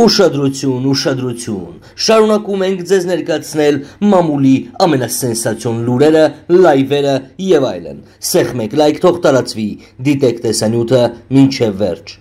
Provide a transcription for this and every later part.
Ուշադրություն, ուշադրություն։ Շարունակում ենք ձեզ ներկայացնել մամուլի ամենասենսացիոն լուրերը, լայվերը եւ այլն։ Սեղմեք լայք, թող տարածվի։ Դիտեք տեսանյութը ոչ վերջ։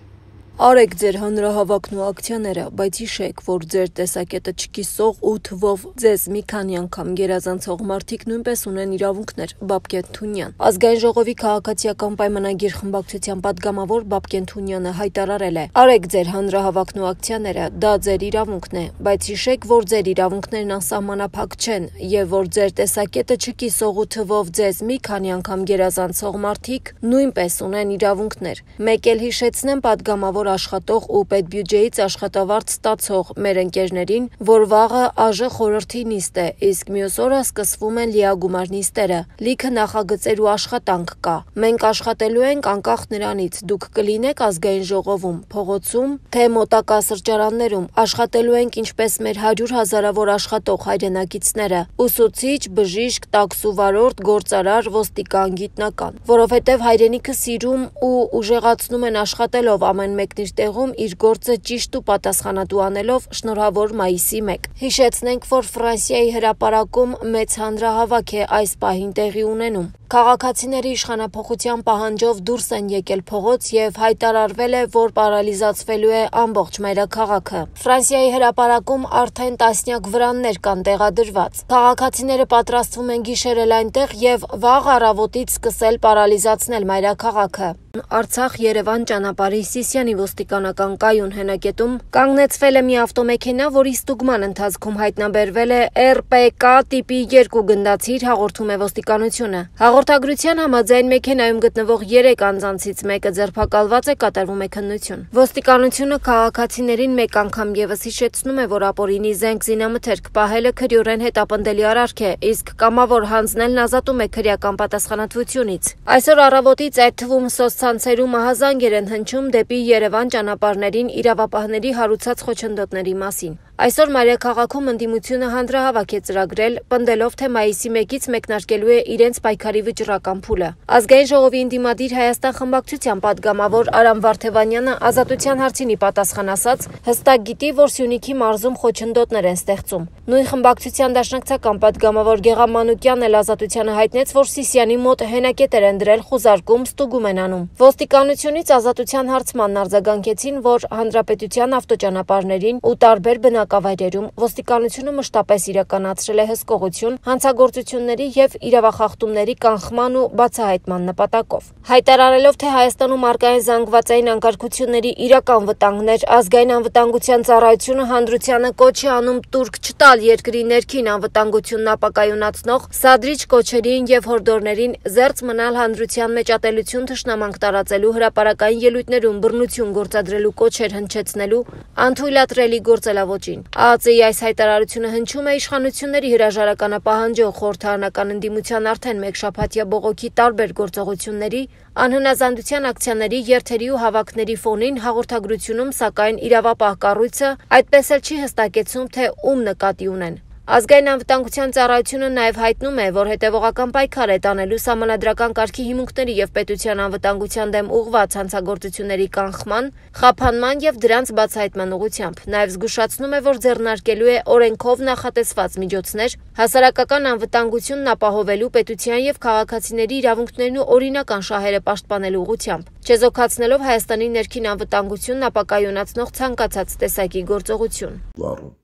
Արեք ձեր հանրահավաքն ու ակցիաները, բայց հիշեք, որ ձեր տեսակետը չկիսող ու թվով ձեզ մի քանի անգամ գերազանցող մարդիկ նույնպես ունեն իրավունքներ Բաբկեն Թունյան։ Ազգային ժողովի քաղաքացիական պայմանագիր խմբակցության падգամավոր Բաբկեն Թունյանը հայտարարել է. Արեք ձեր հանրահավաքն ու ակցիաները, դա ձեր իրավունքն է, բայց հիշեք, որ ձեր իրավունքներն անսահմանափակ չեն եւ որ ձեր տեսակետը չկիսող ու թվով ձեզ մի քանի անգամ գերազանցող մարդիկ նույնպես ունեն իրավունքներ։ Մեկ էլ հիշեցնեմ падգամավոր օր աշխատող ու պետբյուջեից աշխատավարձ ստացող մեր ընկերներին, որ վաղը ԱԺ խորհրդի նիստ է, իսկ մյուս օրը սկսվում են լիագումար նիստերը։ Լիքը նախագծեր ու աշխատանք կա։ Մենք աշխատելու ենք անկախ նրանից, դուք կլինեք ազգային ժողովում, փողոցում, թե մոտակա սրճարաններում, աշխատելու ենք ինչպես մեր 100 հազարավոր աշխատող հայրենակիցները՝ ուսուցիչ, բժիշկ, տաքսուվարորդ, գործարար, ոստիկան, գիտնական, որովհետև հայրենիքը սիրում ու ուժեղացնում են աշխատելով ամեն մեկն մշակն իր տեղում իր գործը ճիշտ ու պատասխանատու անելով շնորհավոր մայիսի 1։ Հիշեցնենք, որ Ֆրանսիայի հրապարակում մեծ հանրահավաք է այս պահին տեղի ունենում։ Քաղաքացիների իշխանապողության պահանջով դուրս են եկել փողոց եւ հայտարարվել է, որ պարալիզացվելու է ամբողջ մայրաքաղաքը։ Ֆրանսիայի հրապարակում արդեն տասնյակ վրաններ կան տեղադրված։ Քաղաքացիները պատրաստվում են գիշերել այնտեղ եւ վաղ առավոտից սկսել պարալիզացնել մայրաքաղաքը։ Արցախ-Երևան ճանապարհի Սիսիանի ոստիկանական կայուն հենակետում կանգնեցվել է մի ավտոմեքենա, որի ստուգման ընթացքում հայտնաբերվել է ՌՊԿ տիպի 2 գնդացիր, հաղորդում է ոստիկանությունը։ Հաղորդագրության համաձայն մեքենայում գտնվող 3 անձանցից մեկը ձերբակալված է, կատարվում է քննություն։ Ոստիկանությունը քաղաքացիներին մեկ անգամ եւս հիշեցնում է, որ ապօրինի զենք զինամթերք պահելը քրյորեն հետապնդելի արարք է, իսկ կամավոր հանձնելն ազատում է քրեական պատասխանատվությունից։ Այսօր առավոտից այդ թվում սոս ցանցերում ահազանգեր են հնչում դեպի Երևան ճանապարհներին իրավապահների հարուցած խոչընդոտների մասին։ Այսօր Մարիաքաղաքում ընդդիմությունը հանդրահավաք է ծրագրել, պնդելով, թե մայիսի 1-ից մեկնարկելու է իրենց պայքարի վճռական փուլը։ Ազգային ժողովի ընդդիմադիր Հայաստան խմբակցության падգամավոր Արամ Վարդևանյանը ազատության հարցին ի պատասխան ասաց, հստակ գիտի, որ Սյունիքի մարզում խոչընդոտներ են ստեղծում։ Նույն խմբակցության դաշնակցական падգամավոր Գեգամ Մանուկյանն էլ ազատությանը հայտնեց, որ Սիսյանի մոտ հենակետեր են դրել խուզարկում, ստուգում են անում։ Ոստիկանությունից ազատության հարցման արձագանքեցին, որ հանրապետության ավտոճանապարհներին ու տարբեր բնակ բնակավայրերում ոստիկանությունը մշտապես իրականացրել է հսկողություն հանցագործությունների եւ իրավախախտումների կանխման ու բացահայտման նպատակով։ Հայտարարելով, թե Հայաստանում արկայն զանգվածային անկարգությունների իրական վտանգներ, ազգային անվտանգության ծառայությունը հանրությանը կոչ է անում турք չտալ երկրի ներքին անվտանգությունն ապակայունացնող սադրիչ կոչերին եւ հորդորներին զերծ մնալ հանրության մեջ ատելություն թշնամանք տարածելու հրաապարական ելույթներում բռնություն գործադրելու կոչեր հնչեցնելու անթույլատրելի գործելավոճին ԱԱԾ-ի այս հայտարարությունը հնչում է իշխանությունների հրաժարականապահանջող խորհրդարանական ընդդիմության արդեն մեկ շաբաթյա բողոքի տարբեր գործողությունների, անհնազանդության ակցիաների, երթերի ու հավաքների ֆոնին հաղորդագրությունում, սակայն իրավապահ կառույցը այդպես էլ չի հստակեցում, թե ում նկատի ունեն Ազգային անվտանգության ծառայությունը նաև հայտնում է, որ հետևողական պայքար է տանելու համանդրական կարգի հիմունքների եւ պետության անվտանգության դեմ ուղղված հանցագործությունների կանխման, խափանման եւ դրանց բացահայտման ուղղությամբ։ Նաև զգուշացնում է, որ ձեռնարկելու է օրենքով նախատեսված միջոցներ հասարակական անվտանգությունն ապահովելու պետության եւ քաղաքացիների իրավունքներն ու օրինական շահերը պաշտպանելու ուղղությամբ, չեզոքացնելով Հայաստանի ներքին անվտանգությունն ապակայունացնող ցանկացած տեսակի գործողություն։ Լարում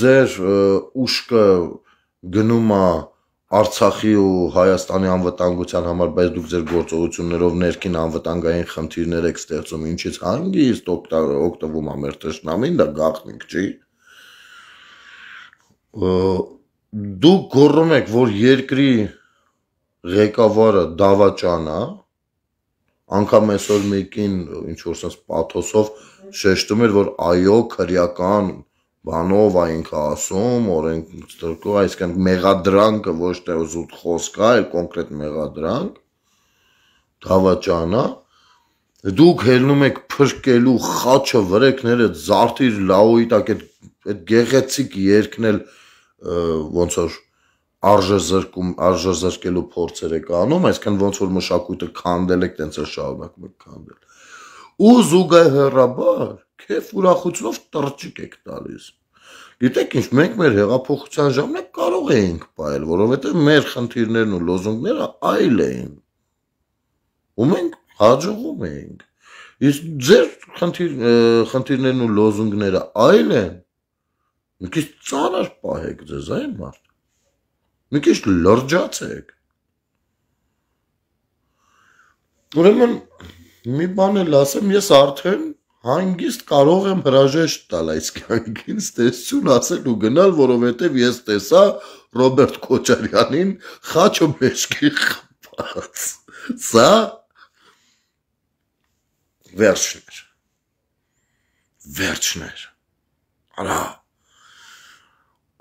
ձեր ուշքը գնում է Արցախի ու Հայաստանի անվտանգության համար, բայց դուք ձեր գործողություններով ներքին անվտանգային խնդիրներ եք ստեղծում, ինչից հանգիստ օգտվում է մեր ճշնամին, դա գաղտնիք չի։ Դուք գոռում եք, որ երկրի ղեկավարը դավաճան է, անգամ այսօր մեկին ինչ որ sense պաթոսով շեշտում էր, որ այո, քրեական բանով այնք ասում, օրենք ստրկող, այսինքն մեղադրանքը ոչ թե զուտ խոսք է, այլ կոնկրետ մեղադրանք, դավաճանա, դուք հելնում եք փրկելու խաչը վրեքները զարդիր լաոյի տակ այդ այդ գեղեցիկ երկնել ոնց որ արժե զրկում, արժե զրկելու փորձեր եք անում, այսինքն ոնց որ մշակույթը քանդել եք, տենց է շարունակում եք քանդել։ Ու զուգահեռաբար քեֆ ուրախությունով տրճիկ եք տալիս։ Գիտեք ինչ, մենք մեր հեղափոխության ժամանակ կարող էինք ողել, որովհետև մեր խնդիրներն ու լոզունգները այլ էին։ Ու մենք հաջողում էինք։ Իսկ ձեր խնդիր խնդիրներն ու լոզունգները այլ են։ Մի քիչ ծանր պահեք ձեզ այն մարդ։ Մի քիչ լրջացեք։ Ուրեմն մի բան էլ ասեմ, ես արդեն հանգիստ կարող եմ հրաժեշտ տալ այս կյանքից տեսություն ասել ու գնալ, որովհետև ես տեսա Ռոբերտ Քոչարյանին խաչը մեջքի խփած։ Սա վերջներ։ Վերջներ։ Արա։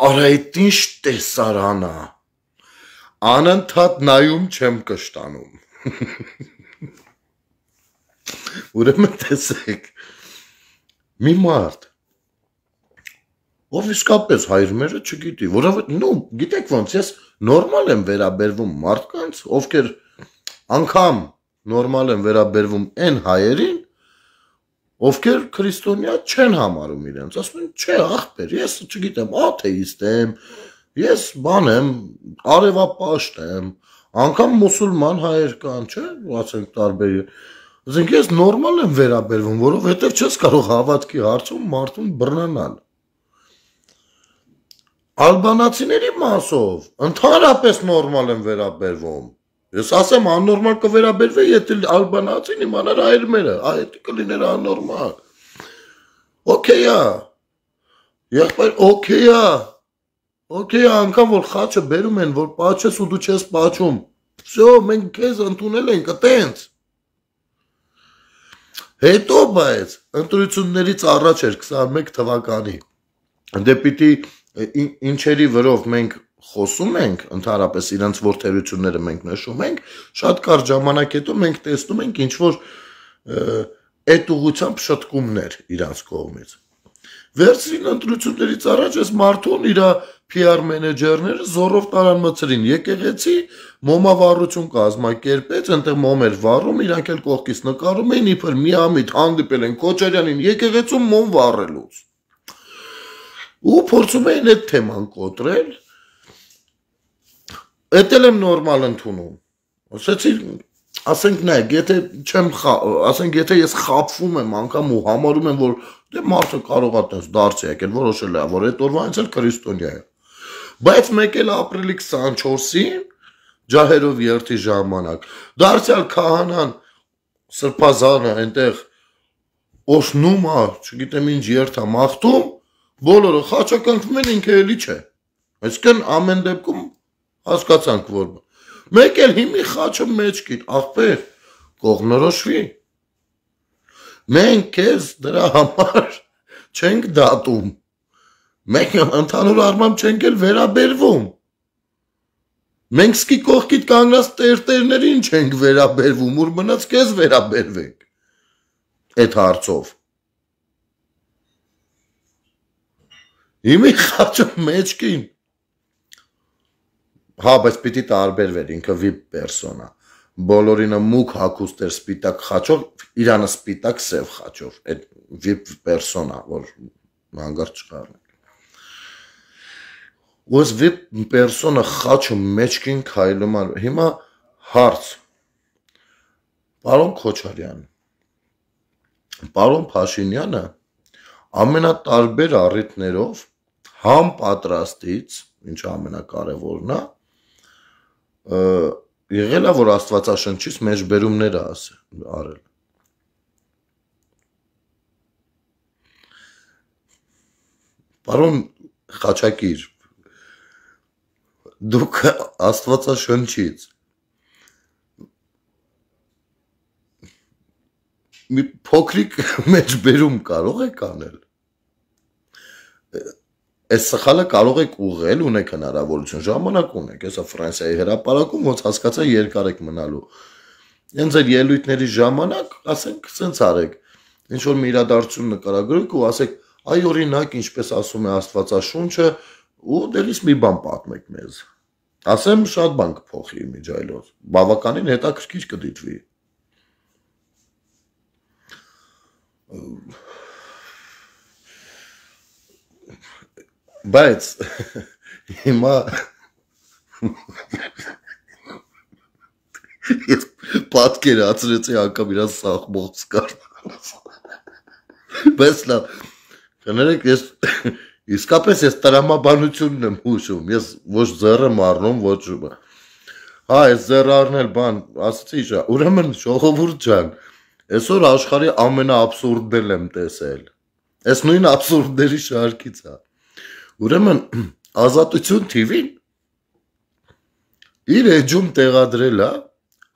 Արա այդ ինչ տեսարանա։ Անընդհատ նայում չեմ կշտանում։ Ուրեմն տեսեք, մի մարդ ով իսկապես հայրմերը չգիտի, որովհետեւ նո, գիտեք ոնց, ես նորմալ եմ վերաբերվում մարդկանց, ովքեր անգամ նորմալ են վերաբերվում այն հայերին, ովքեր քրիստոնյա չեն համարում իրենց, ասում են, չէ, ախպեր, ես չգիտեմ, աթեիստ եմ, ես բան եմ, արևապաշտ եմ, անգամ մուսուլման հայեր կան, չէ, ասենք տարբեր Ասենք ես նորմալ եմ վերաբերվում, որովհետև չես կարող հավատքի հարցում մարդուն բռնանալ։ Ալբանացիների մասով ընդհանրապես նորմալ եմ վերաբերվում։ Ես ասեմ աննորմալ կվերաբերվի, եթե ալբանացին իմանար այրմերը, այդ կլիներ աննորմալ։ Օքեյ է։ Եղբայր, օքեյ է։ Օքեյ է, անգամ որ խաչը բերում են, որ պաչես ու դու չես պաչում։ Всё, մենք քեզ ընդունել ենք, այտենց։ Հետո բայց ընտրություններից առաջ էր 21 թվականի։ Դե պիտի ինչերի վրով մենք խոսում ենք, ընդհանրապես իրենց որ թերությունները մենք նշում ենք, շատ կարճ ժամանակ հետո մենք տեսնում ենք ինչ որ այդ ուղությամբ շտկումներ իրանց կողմից։ Վերցրին ընտրություններից առաջ այս մարդուն իրա իր PR մենեջերները զորով տարան մցրին եկեղեցի, մոմավառություն կազմակերպեց, այնտեղ մոմ էր վառում, իրանք էլ կողքից նկարում էին, իբր միամիտ հանդիպել են Քոչարյանին եկեղեցում մոմ վառելուց։ Ու փորձում էին այդ թեման կոտրել։ Էդ էլ եմ նորմալ ընդունում։ Ասեցի ասենք նայեք, եթե չեմ խա, ասենք եթե ես խափվում եմ անգամ ու համարում եմ որ դե մարդը կարող է տես դարձի եկել, որոշել է, որ այդ օրվանից էլ քրիստոնյա է բայց մեկ էլ ապրիլի 24-ին ջահերով երթի ժամանակ դարձյալ քահանան սրբազանը այնտեղ օշնում է, չգիտեմ ինչ երթ է մախտում, բոլորը խաչականքվում են ինքը էլի չէ։ Այսինքն ամեն դեպքում հասկացանք որ մեկ էլ հիմի խաչը մեջքին, ախպեր, կողնորոշվի։ Մենք քեզ դրա համար չենք դատում։ Մենք ընդհանուր առմամբ չենք էլ վերաբերվում։ Մենք սկի կողքիդ կանգնած տերտերներին չենք վերաբերվում, ուր մնաց քեզ վերաբերվենք։ Այդ հարցով։ Իմի խաչը մեջքին։ Հա, բայց պիտի տարբերվեր ինքը VIP պերսոնա։ Բոլորինը մուկ հակուստեր սպիտակ խաչով, իրանը սպիտակ սև խաչով։ Այդ VIP պերսոնա, որ հանգարտ չկարն Ուզվի պերսոնը խաչում մեջքին քայլում ար։ Հիմա հարց։ Պարոն Քոչարյան։ Պարոն Փաշինյանը ամենատարբեր առիթներով համ պատրաստից, ինչը ամենակարևորն է, եղել է որ Աստվածաշնչից մեջբերումներ ասել արել։ Պարոն Խաչակիր դուք աստվածաշնչից մի փոքրիկ մեջ բերում կարող եք անել այս սխալը կարող եք ուղղել, ունեք հնարավորություն, ժամանակ ունեք, հեսա Ֆրանսիայի հրապարակում ոնց հասկացա երկար եք մնալու։ Հենց այդ ելույթների ժամանակ, ասենք, սենց արեք, ինչ որ մի իրադարձություն նկարագրեք ու ասեք, այ օրինակ, ինչպես ասում է Աստվածաշունչը, ու դերից մի բան պատմեք մեզ։ Ասեմ շատ բան կփոխի միջայլով։ Բավականին հետաքրքիր կդիտվի։ Բայց հիմա ես պատկերացրեցի անգամ իրան սախմող սկար։ Բայց լավ, կներեք ես Իսկապես ես տրամաբանությունն եմ հուշում, ես ոչ ձեռը մարնում, ոչ ումը։ Հա, ես ձեռը առնել բան, ասացի շա, ուրեմն ժողովուրդ ջան, այսօր աշխարի ամենաաբսուրդն եմ տեսել։ Այս նույն աբսուրդների շարքից է։ Ուրեմն ազատություն TV-ն իր էջում տեղադրել է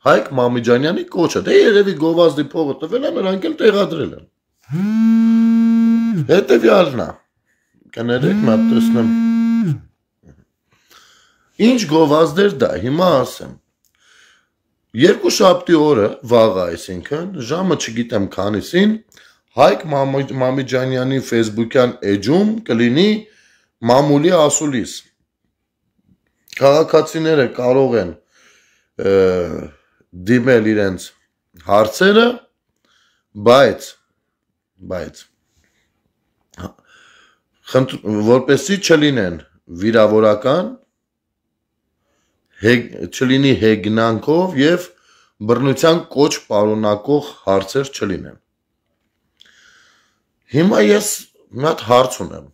Հայկ Մամիջանյանի կոչը։ Դե երևի գովազդի փողը տվել է, նրանք էլ տեղադրել են։ Հետևյալն է կներեք մա տեսնեմ։ Ինչ գովազդեր դա, հիմա ասեմ։ Երկու շաբթի օրը, վաղը, այսինքն, ժամը չգիտեմ քանիսին, Հայկ Մամիջանյանի Facebook-յան էջում կլինի մամուլի ասուլիս։ Քաղաքացիները կարող են դիմել իրենց հարցերը, բայց բայց որպեսի չլինեն վիրավորական հեգ, չլինի հեգնանքով եւ բռնության կոչ պարունակող հարցեր չլինեն։ Հիմա ես մի հատ հարց ունեմ։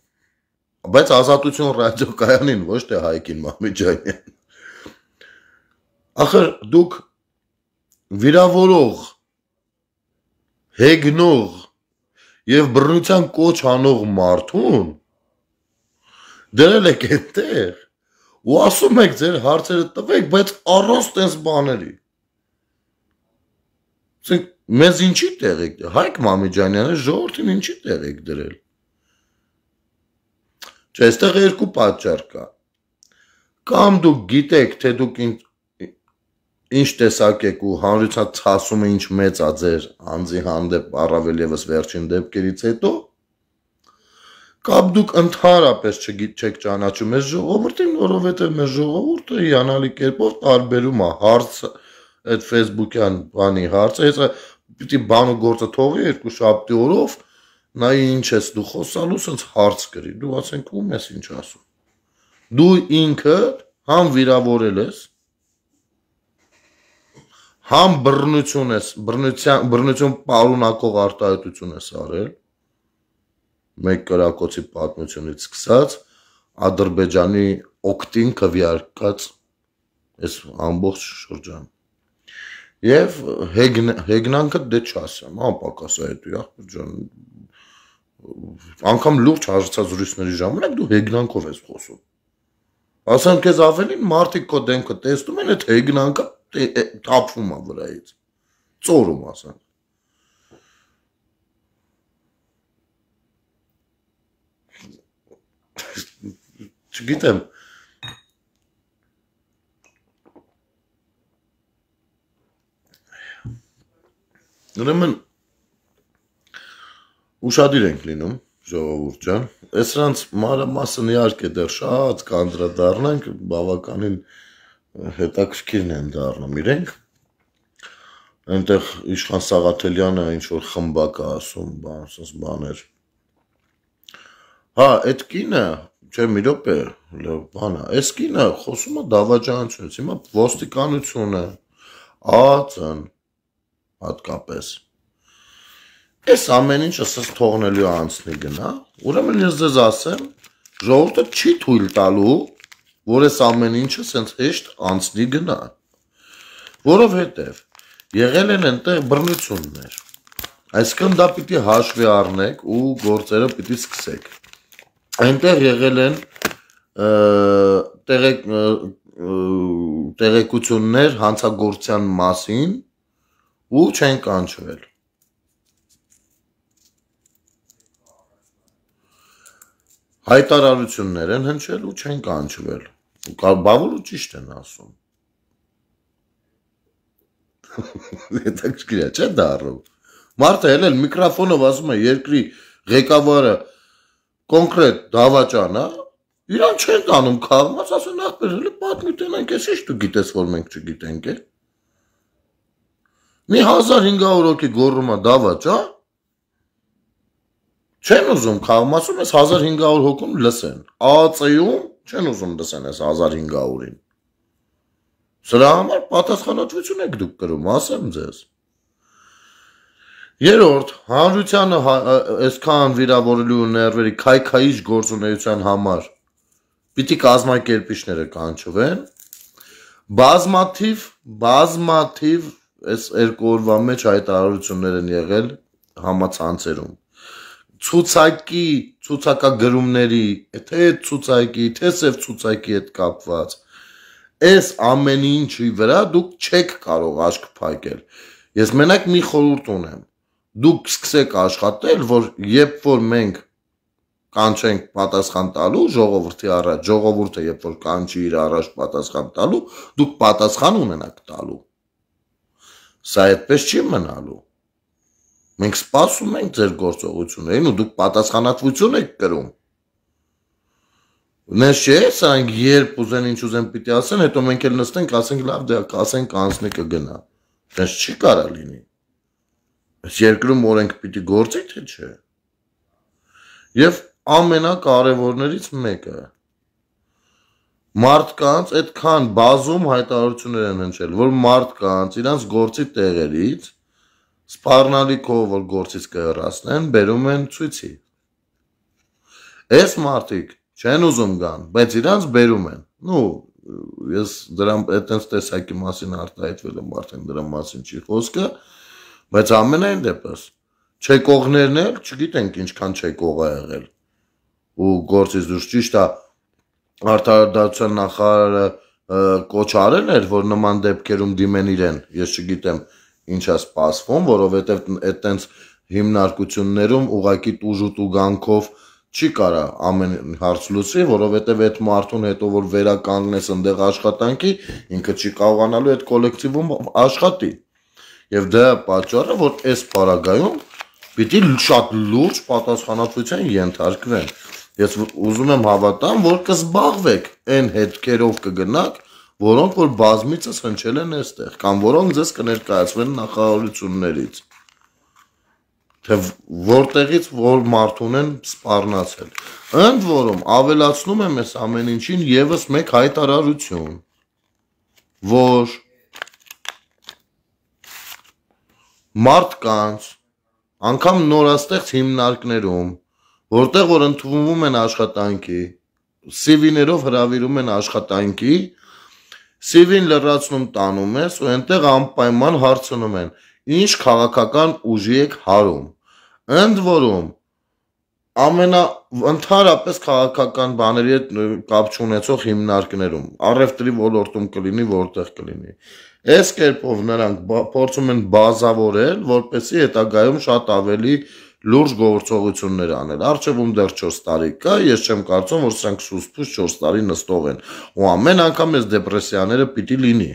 Բայց ազատություն ռադիոկայանին ոչ թե Հայկին Մամիջանյան։ Ախր դուք վիրավորող հեգնող եւ բռնության կոչ անող մարդուն դրել եք այդտեղ ու ասում եք ձեր հարցերը տվեք, բայց առանց տես բաների։ Ցինք մեզ ինչի տեղ եք Հայկ Մամիջանյանը ժողովրդին ինչի տեղ եք դրել։ Չէ, այստեղ երկու պատճառ կա։ Կամ դուք գիտեք, թե դուք ինչ ինչ տեսակ եք ու հանրության ցասումը ինչ մեծ է ձեր անձի հանդեպ առավել եւս վերջին դեպքերից հետո, կամ դուք ընդհանրապես չեք ճանաչում այս ժողովրդին, որովհետև մեր ժողովուրդը հիանալի կերպով տարբերում է հարցը այդ Facebook-յան բանի հարցը, այսը պիտի բանը գործը թողի երկու շաբթի օրով, նա ինչ ես դու խոսալու, ասես հարց գրի, դու ասենք ում ես ինչ ասում։ Դու ինքը համ վիրավորել ես, համ բռնություն ես, բռնության բռնություն պարունակող արտահայտություն ես արել, մեկ կրակոցի պատմությունից սկսած Ադրբեջանի օկտին քվիարկած այս ամբողջ շրջան։ Եվ հեգն, հեգնանքը դե չասեմ, ապակաս է դու, ախպեր ջան, անգամ լուրջ հարցազրույցների ժամանակ դու հեգնանքով ես խոսում։ Ասեմ քեզ ավելին մարդիկ քո դեմքը տեսնում են, այդ հեգնանքը թափվում է վրայից։ Ծորում ասեմ։ չգիտեմ Ուրեմն ուրشادիր ենք լինում ժողովուրդ ջան։ Այս սրանց մասն իհարկե դեռ շատ կանդրադառնանք, բավականին հետաքրքիրն են դառնում իրենք։ Այնտեղ Իշխան Սաղաթելյանը ինչ որ խմբակ է ասում, բան, ասես բաներ։ բան Հա, այդ կինը, չէ, մի րոպե, լավ, բանա, այս կինը խոսում է դավաճանությունից, հիմա ոստիկանությունը, ԱԱԾ-ն հատկապես։ Այս ամեն ինչը ասես թողնելու անցնի գնա, ուրեմն ես ձեզ ասեմ, ժողովուրդը չի թույլ տալու, որ այս ամեն ինչը սենց հեշտ անցնի գնա։ Որովհետև եղել են այնտեղ բռնություններ։ Այսինքն դա պիտի հաշվի առնեք ու գործերը պիտի սկսեք այնտեղ եղել են տեղեկ տեղեկություններ հանցագործության մասին ու չեն կանչվել։ Հայտարարություններ են հնչել ու չեն կանչվել։ Բավուր ու ճիշտ են ասում։ Հետաքրքիր է, չէ՞ դառնում։ Մարդը հենց էլ միկրոֆոնով ասում է երկրի ղեկավարը կոնկրետ դավաճան, հա, իրան չեն տանում քաղմաս, ասեն ախպեր, հələ պատմի տենանք, էս ի՞նչ դու գիտես, որ մենք չգիտենք, է։ Մի 1500 հոգի գոռումա դավաճ, հա։ Չեն ուզում քաղմասում, էս 1500 հոգուն լսեն։ ԱԱՑ-ում չեն ուզում լսեն էս 1500-ին։ Սրա համար պատասխանատվություն եք դուք կրում, ասեմ ձեզ։ Երորդ, հանրությանը այսքան վիրավորելու ու ներվերի քայքայիչ գործունեության համար պիտի կազմակերպիչները կանչվեն։ Բազմաթիվ, բազմաթիվ այս երկու օրվա մեջ հայտարարություններ են եղել համացանցերում ցուցակի ցուցակագրումների թե ցուցակի թե սև ցուցակի հետ կապված այս ամեն ինչի վրա դուք չեք կարող աչք փակել ես մենակ մի խորհուրդ ունեմ դուք սկսեք աշխատել, որ երբ որ մենք կանչենք պատասխան տալու ժողովրդի առաջ, ժողովուրդը երբ որ կանչի իր առաջ պատասխան տալու, դուք պատասխան ունենաք տալու։ Սա այդպես չի մնալու։ Մենք սպասում ենք ձեր գործողություններին ու դուք պատասխանատվություն եք կրում։ Նես չէ, սրանք երբ ուզեն ինչ ուզեն պիտի ասեն, հետո մենք էլ նստենք, ասենք լավ, դե ասենք անցնի կգնա։ Դες չի կարա լինի։ Այս երկրում օրենք պիտի գործի թե չէ։ Եվ ամենակարևորներից մեկը մարդկանց այդքան բազում հայտարարություններ են հնչել, որ մարդկանց իրանց գործի տեղերից սպառնալիքով որ գործից կհեռացնեն, բերում են ցույցի։ Այս մարդիկ չեն ուզում գան, բայց իրանց բերում են։ Ну, ես դրան այդտենց տեսակի մասին արտահայտվել եմ արդեն դրա մասին չի խոսքը, բայց ամենայն դեպս չեկողներն էլ չգիտենք ինչքան չեկող է եղել ու գործից դուրս ճիշտ է արտարդարության նախարարը կոչ արել էր որ նման դեպքերում դիմեն իրեն ես չգիտեմ ինչ է սպասվում որովհետև այդ տենց հիմնարկություններում ուղակի տուժուտ ու գանքով չի կարա ամեն հարց լուծի, որովհետև այդ մարդուն հետո որ վերականգնես ընդեղ աշխատանքի, ինքը չի կարողանալու այդ կոլեկտիվում աշխատի։ Եվ դա պատճառը, որ այս պարագայում պիտի շատ լուրջ պատասխանատվության ենթարկվեն։ Ես ուզում եմ հավատամ, որ կզբաղվեք այն հետքերով կգնաք, որոնք որ բազմիցս հնչել են այստեղ, կամ որոնք ձեզ կներկայացվեն նախարարություններից թե որտեղից որ մարդուն են սպառնացել։ Ընդ որում ավելացնում եմ այս ամեն ինչին եւս մեկ հայտարարություն, որ մարդկանց, անգամ նորաստեղծ հիմնարկներում, որտեղ որ ընդունվում են աշխատանքի, CV-ներով հravirում են աշխատանքի, CV-ն լրացնում տանում ես ու այնտեղ անպայման հարցնում են. Ինչ քաղաքական ուժի եք հարում։ Ընդ որում, ամենա ընդհանրապես քաղաքական բաների հետ կապ չունեցող հիմնարկներում, առևտրի ոլորտում կլինի, որտեղ կլինի։ Այս կերպով նրանք փորձում են բազավորել, որպեսզի հետագայում շատ ավելի լուրջ գործողություններ անել։ Արջևում դեռ 4 տարի կա, ես չեմ կարծում, որ սրանք սուստուց 4 տարի նստող են։ Ու ամեն անգամ այս դեպրեսիաները պիտի լինի։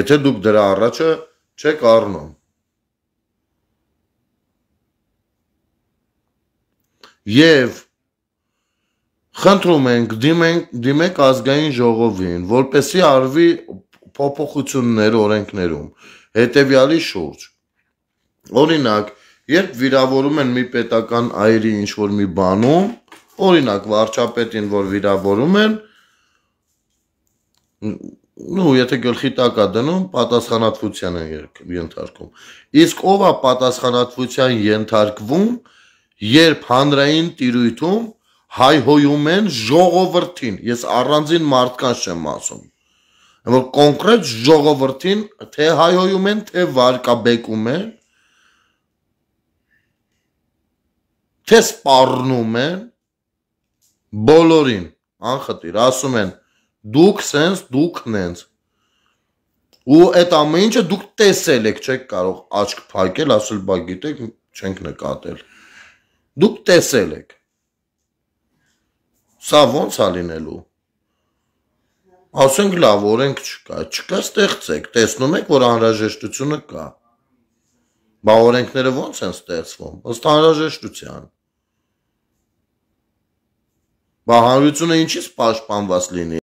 Եթե դուք դրա առաջը չեք առնում։ եւ խնդրում ենք դիմենք դիմեք ազգային ժողովին, որպեսի արվի փոփոխություններ օրենքներում հետեւյալի շուրջ։ Օրինակ, երբ վիրավորում են մի պետական այրի ինչ որ մի բանում, օրինակ վարչապետին, որ վիրավորում են, ну, եթե գլխի տակ է դնում, պատասխանատվության են ենթարկում։ Իսկ ով է պատասխանատվության ենթարկվում, են երբ հանրային տիրույթում հայհոյում են ժողովրդին, ես առանձին մարդկանց չեմ ասում, որ կոնկրետ ժողովրդին թե հայհոյում են, թե վարկաբեկում են, թե սպառնում են բոլորին, անխտիր, ասում են դուք սենց, դուք նենց։ Ու այդ ամեն ինչը դուք տեսել եք, չեք կարող աչք փակել, ասել, բա գիտեք, չենք նկատել։ Դուք տեսել եք։ Սա ո՞նց է լինելու։ Ասենք լավ, օրենք չկա, չկա ստեղծեք, տեսնում եք, որ անհրաժեշտությունը կա։ Բա օրենքները ո՞նց են ստեղծվում։ Ըստ անհրաժեշտության։ Բա հանրությունը ինչից պաշտպանված լինի։